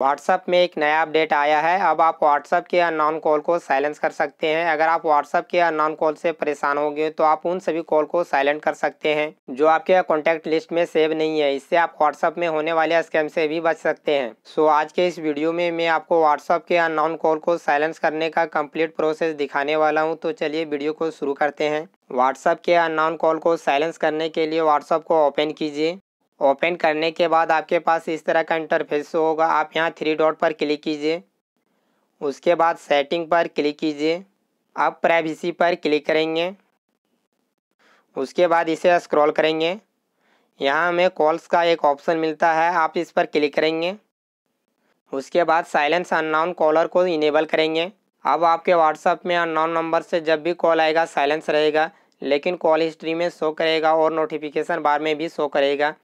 WhatsApp में एक नया अपडेट आया है अब आप व्हाट्सअप के अननोन कॉल को साइलेंस कर सकते हैं अगर आप व्हाट्सअप के अननोन कॉल से परेशान हो गए तो आप उन सभी कॉल को साइलेंट कर सकते हैं जो आपके कॉन्टैक्ट लिस्ट में सेव नहीं है इससे आप व्हाट्सअप में होने वाले स्कैम से भी बच सकते हैं सो आज के इस वीडियो में मैं आपको व्हाट्सअप के अननोन कॉल को साइलेंस करने का कम्प्लीट प्रोसेस दिखाने वाला हूँ तो चलिए वीडियो को शुरू करते हैं व्हाट्सअप के अननोन कॉल को साइलेंस करने के लिए व्हाट्सअप को ओपन कीजिए ओपन करने के बाद आपके पास इस तरह का इंटरफेस होगा आप यहाँ थ्री डॉट पर क्लिक कीजिए उसके बाद सेटिंग पर क्लिक कीजिए आप प्राइवेसी पर क्लिक करेंगे उसके बाद इसे स्क्रॉल करेंगे यहाँ हमें कॉल्स का एक ऑप्शन मिलता है आप इस पर क्लिक करेंगे उसके बाद साइलेंस अननाउन कॉलर को इनेबल करेंगे अब आपके व्हाट्सएप में अननाउन नंबर से जब भी कॉल आएगा साइलेंस रहेगा लेकिन कॉल हिस्ट्री में शो करेगा और नोटिफिकेशन बार में भी शो करेगा